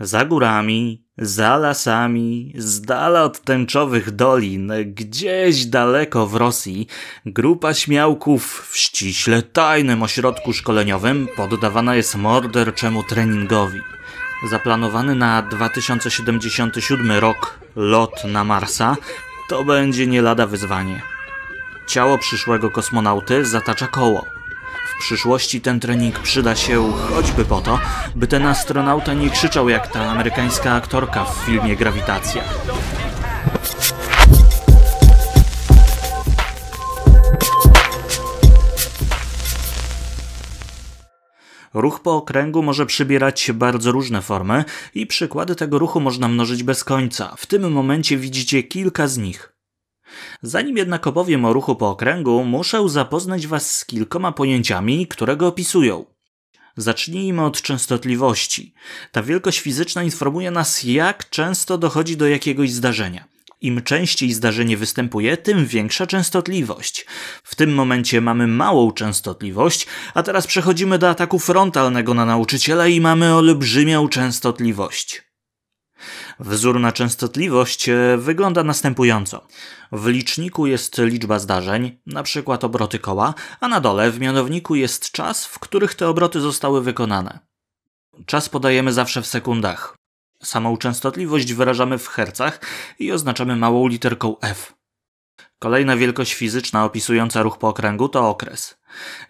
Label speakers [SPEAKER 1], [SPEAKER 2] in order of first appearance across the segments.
[SPEAKER 1] za górami, za lasami, z dala od tęczowych dolin, gdzieś daleko w Rosji, grupa śmiałków w ściśle tajnym ośrodku szkoleniowym poddawana jest morderczemu treningowi. Zaplanowany na 2077 rok lot na Marsa to będzie nie lada wyzwanie. Ciało przyszłego kosmonauty zatacza koło, w przyszłości ten trening przyda się choćby po to, by ten astronauta nie krzyczał jak ta amerykańska aktorka w filmie Grawitacja. Ruch po okręgu może przybierać bardzo różne formy i przykłady tego ruchu można mnożyć bez końca. W tym momencie widzicie kilka z nich. Zanim jednak opowiem o ruchu po okręgu, muszę zapoznać Was z kilkoma pojęciami, które go opisują. Zacznijmy od częstotliwości. Ta wielkość fizyczna informuje nas, jak często dochodzi do jakiegoś zdarzenia. Im częściej zdarzenie występuje, tym większa częstotliwość. W tym momencie mamy małą częstotliwość, a teraz przechodzimy do ataku frontalnego na nauczyciela i mamy olbrzymią częstotliwość. Wzór na częstotliwość e, wygląda następująco. W liczniku jest liczba zdarzeń, np. obroty koła, a na dole w mianowniku jest czas, w których te obroty zostały wykonane. Czas podajemy zawsze w sekundach. Samą częstotliwość wyrażamy w hercach i oznaczamy małą literką F. Kolejna wielkość fizyczna opisująca ruch po okręgu to okres.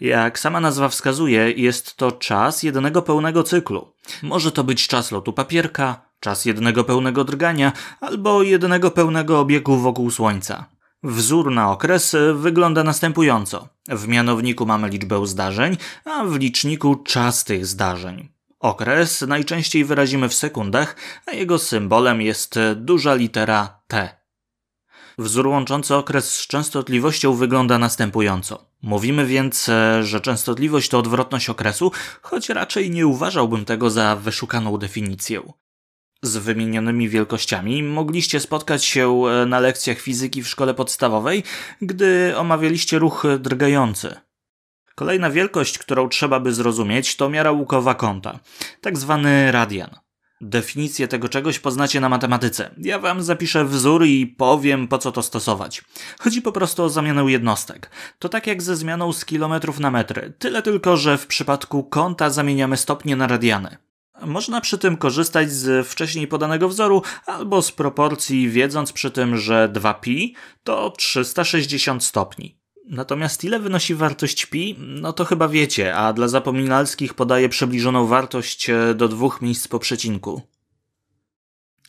[SPEAKER 1] Jak sama nazwa wskazuje, jest to czas jednego pełnego cyklu. Może to być czas lotu papierka, Czas jednego pełnego drgania albo jednego pełnego obiegu wokół Słońca. Wzór na okres wygląda następująco. W mianowniku mamy liczbę zdarzeń, a w liczniku czas tych zdarzeń. Okres najczęściej wyrazimy w sekundach, a jego symbolem jest duża litera T. Wzór łączący okres z częstotliwością wygląda następująco. Mówimy więc, że częstotliwość to odwrotność okresu, choć raczej nie uważałbym tego za wyszukaną definicję z wymienionymi wielkościami mogliście spotkać się e, na lekcjach fizyki w szkole podstawowej, gdy omawialiście ruchy drgające. Kolejna wielkość, którą trzeba by zrozumieć, to miara łukowa kąta, tak zwany radian. Definicję tego czegoś poznacie na matematyce. Ja wam zapiszę wzór i powiem, po co to stosować. Chodzi po prostu o zamianę jednostek. To tak jak ze zmianą z kilometrów na metry, tyle tylko, że w przypadku kąta zamieniamy stopnie na radiany. Można przy tym korzystać z wcześniej podanego wzoru albo z proporcji, wiedząc przy tym, że 2 π to 360 stopni. Natomiast ile wynosi wartość pi? No to chyba wiecie, a dla zapominalskich podaję przybliżoną wartość e, do dwóch miejsc po przecinku.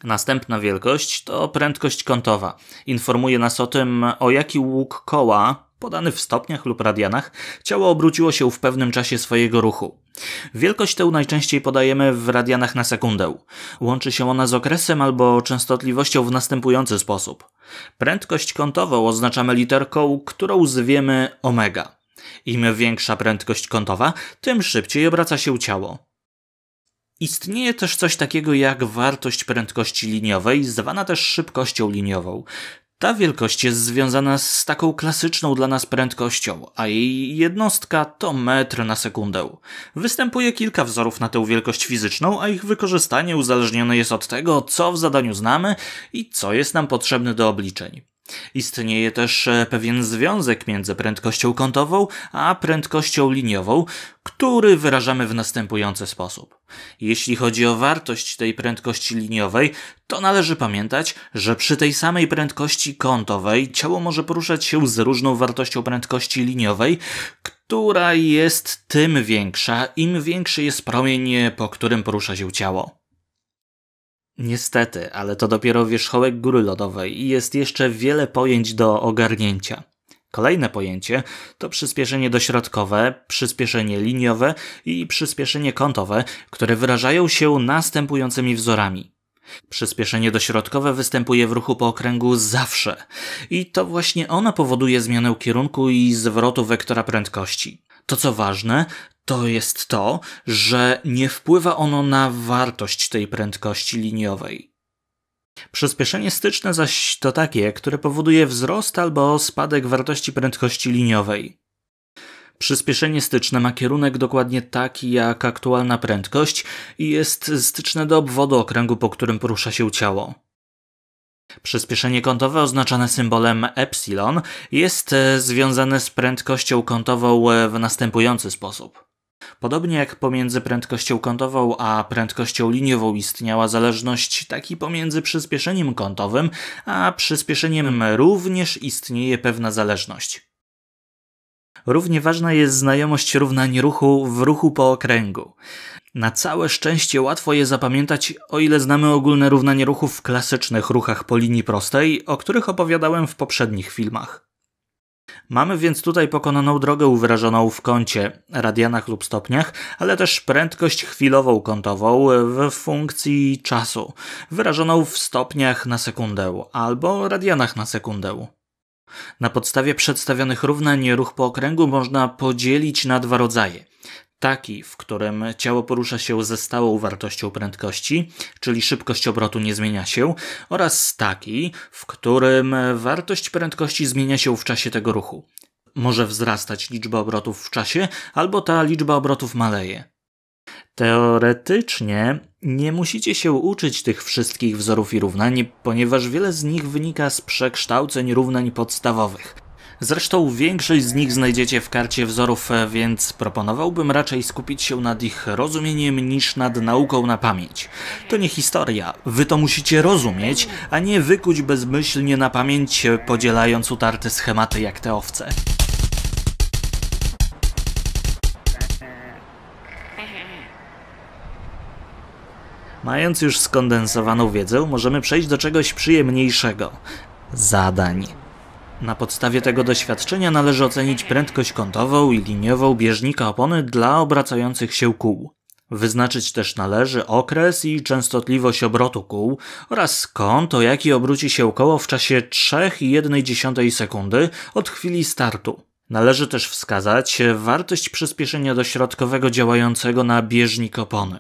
[SPEAKER 1] Następna wielkość to prędkość kątowa. Informuje nas o tym, o jaki łuk koła podany w stopniach lub radianach, ciało obróciło się w pewnym czasie swojego ruchu. Wielkość tę najczęściej podajemy w radianach na sekundę. Łączy się ona z okresem albo częstotliwością w następujący sposób. Prędkość kątową oznaczamy literką, którą zwiemy omega. Im większa prędkość kątowa, tym szybciej obraca się ciało. Istnieje też coś takiego jak wartość prędkości liniowej, zwana też szybkością liniową. Ta wielkość jest związana z taką klasyczną dla nas prędkością, a jej jednostka to metr na sekundę. Występuje kilka wzorów na tę wielkość fizyczną, a ich wykorzystanie uzależnione jest od tego, co w zadaniu znamy i co jest nam potrzebne do obliczeń. Istnieje też e, pewien związek między prędkością kątową a prędkością liniową, który wyrażamy w następujący sposób. Jeśli chodzi o wartość tej prędkości liniowej, to należy pamiętać, że przy tej samej prędkości kątowej ciało może poruszać się z różną wartością prędkości liniowej, która jest tym większa, im większy jest promień, po którym porusza się ciało. Niestety, ale to dopiero wierzchołek góry lodowej i jest jeszcze wiele pojęć do ogarnięcia. Kolejne pojęcie to przyspieszenie dośrodkowe, przyspieszenie liniowe i przyspieszenie kątowe, które wyrażają się następującymi wzorami. Przyspieszenie dośrodkowe występuje w ruchu po okręgu zawsze i to właśnie ono powoduje zmianę kierunku i zwrotu wektora prędkości. To co ważne, to jest to, że nie wpływa ono na wartość tej prędkości liniowej. Przyspieszenie styczne zaś to takie, które powoduje wzrost albo spadek wartości prędkości liniowej. Przyspieszenie styczne ma kierunek dokładnie taki jak aktualna prędkość i jest styczne do obwodu okręgu, po którym porusza się ciało. Przyspieszenie kątowe oznaczane symbolem epsilon jest e, związane z prędkością kątową e, w następujący sposób. Podobnie jak pomiędzy prędkością kątową a prędkością liniową istniała zależność, taki pomiędzy przyspieszeniem kątowym a przyspieszeniem również istnieje pewna zależność. Równie ważna jest znajomość równań ruchu w ruchu po okręgu. Na całe szczęście łatwo je zapamiętać, o ile znamy ogólne równanie ruchu w klasycznych ruchach po linii prostej, o których opowiadałem w poprzednich filmach. Mamy więc tutaj pokonaną drogę wyrażoną w kącie, radianach lub stopniach, ale też prędkość chwilową kątową w funkcji czasu, wyrażoną w stopniach na sekundę albo radianach na sekundę. Na podstawie przedstawionych równań ruch po okręgu można podzielić na dwa rodzaje taki, w którym ciało porusza się ze stałą wartością prędkości, czyli szybkość obrotu nie zmienia się, oraz taki, w którym wartość prędkości zmienia się w czasie tego ruchu. Może wzrastać liczba obrotów w czasie, albo ta liczba obrotów maleje. Teoretycznie nie musicie się uczyć tych wszystkich wzorów i równań, ponieważ wiele z nich wynika z przekształceń równań podstawowych. Zresztą większość z nich znajdziecie w karcie wzorów, e, więc proponowałbym raczej skupić się nad ich rozumieniem niż nad nauką na pamięć. To nie historia, wy to musicie rozumieć, a nie wykuć bezmyślnie na pamięć, e, podzielając utarte schematy jak te owce. Mając już skondensowaną wiedzę, możemy przejść do czegoś przyjemniejszego zadań. Na podstawie tego doświadczenia należy ocenić prędkość kątową i liniową bieżnika opony dla obracających się kół. Wyznaczyć też należy okres i częstotliwość obrotu kół oraz kąt, o jaki obróci się koło w czasie 3,1 sekundy od chwili startu. Należy też wskazać wartość przyspieszenia dośrodkowego działającego na bieżnik opony.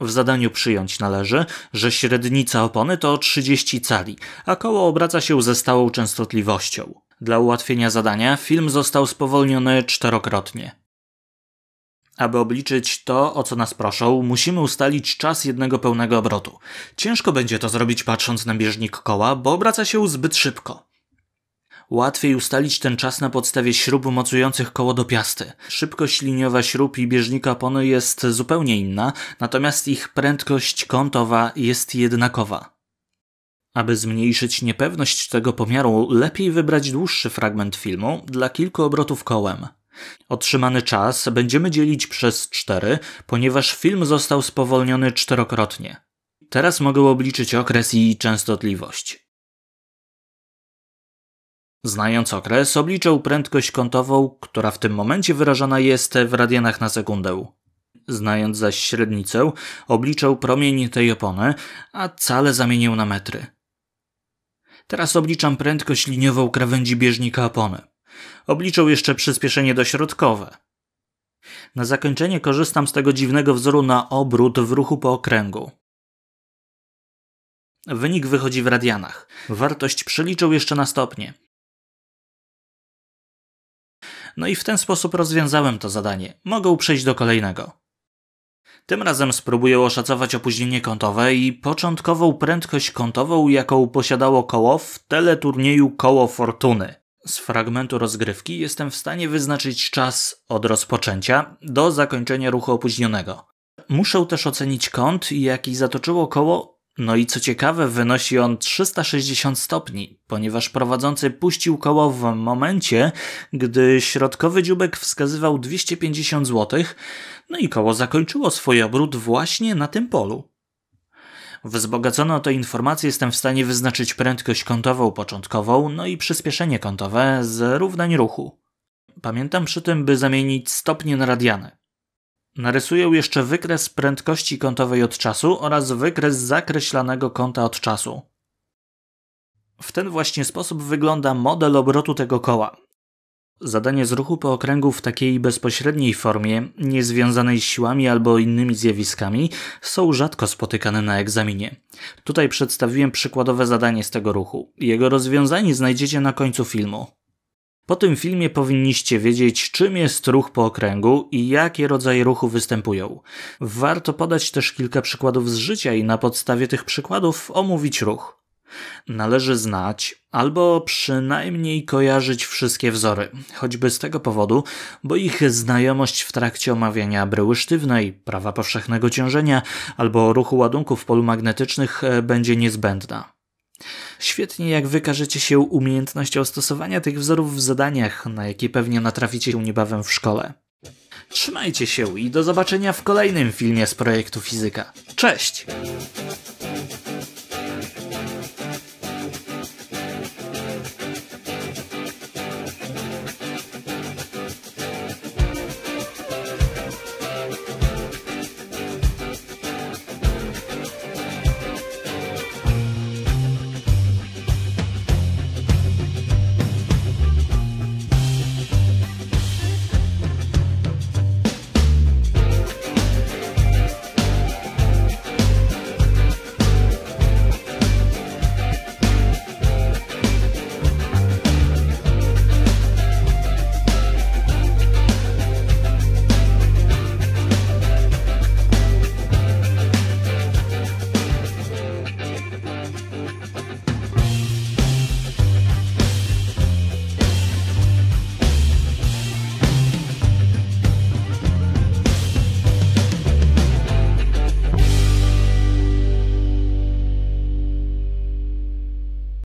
[SPEAKER 1] W zadaniu przyjąć należy, że średnica opony to 30 cali, a koło obraca się ze stałą częstotliwością. Dla ułatwienia zadania film został spowolniony czterokrotnie. Aby obliczyć to, o co nas proszą, musimy ustalić czas jednego pełnego obrotu. Ciężko będzie to zrobić patrząc na bieżnik koła, bo obraca się zbyt szybko. Łatwiej ustalić ten czas na podstawie śrub mocujących koło do piasty. Szybkość liniowa śrub i bieżnika opony jest zupełnie inna, natomiast ich prędkość kątowa jest jednakowa. Aby zmniejszyć niepewność tego pomiaru, lepiej wybrać dłuższy fragment filmu dla kilku obrotów kołem. Otrzymany czas będziemy dzielić przez 4, ponieważ film został spowolniony czterokrotnie. Teraz mogę obliczyć okres i częstotliwość. Znając okres, obliczył prędkość kątową, która w tym momencie wyrażana jest w radianach na sekundę. Znając zaś średnicę, obliczał promień tej opony, a cale zamienił na metry. Teraz obliczam prędkość liniową krawędzi bieżnika opony. Obliczę jeszcze przyspieszenie dośrodkowe. Na zakończenie korzystam z tego dziwnego wzoru na obrót w ruchu po okręgu. Wynik wychodzi w radianach. Wartość przeliczę jeszcze na stopnie. No i w ten sposób rozwiązałem to zadanie. Mogę przejść do kolejnego. Tym razem spróbuję oszacować opóźnienie kątowe i początkową prędkość kątową, jaką posiadało koło w teleturnieju Koło Fortuny. Z fragmentu rozgrywki jestem w stanie wyznaczyć czas od rozpoczęcia do zakończenia ruchu opóźnionego. Muszę też ocenić kąt, jaki zatoczyło koło no i co ciekawe, wynosi on 360 stopni, ponieważ prowadzący puścił koło w momencie, gdy środkowy dziubek wskazywał 250 zł, no i koło zakończyło swój obrót właśnie na tym polu. Wzbogacono te informacje, jestem w stanie wyznaczyć prędkość kątową początkową, no i przyspieszenie kątowe z równań ruchu. Pamiętam przy tym, by zamienić stopnie na radiany. Narysuję jeszcze wykres prędkości kątowej od czasu oraz wykres zakreślanego kąta od czasu. W ten właśnie sposób wygląda model obrotu tego koła. Zadanie z ruchu po okręgu w takiej bezpośredniej formie, niezwiązanej z siłami albo innymi zjawiskami, są rzadko spotykane na egzaminie. Tutaj przedstawiłem przykładowe zadanie z tego ruchu. Jego rozwiązanie znajdziecie na końcu filmu. Po tym filmie powinniście wiedzieć, czym jest ruch po okręgu i jakie rodzaje ruchu występują. Warto podać też kilka przykładów z życia i na podstawie tych przykładów omówić ruch. Należy znać albo przynajmniej kojarzyć wszystkie wzory, choćby z tego powodu, bo ich znajomość w trakcie omawiania bryły sztywnej, prawa powszechnego ciążenia albo ruchu ładunków polu magnetycznych e, będzie niezbędna. Świetnie, jak wykażecie się umiejętnością stosowania tych wzorów w zadaniach, na jakie pewnie natraficie niebawem w szkole. Trzymajcie się i do zobaczenia w kolejnym filmie z projektu Fizyka. Cześć!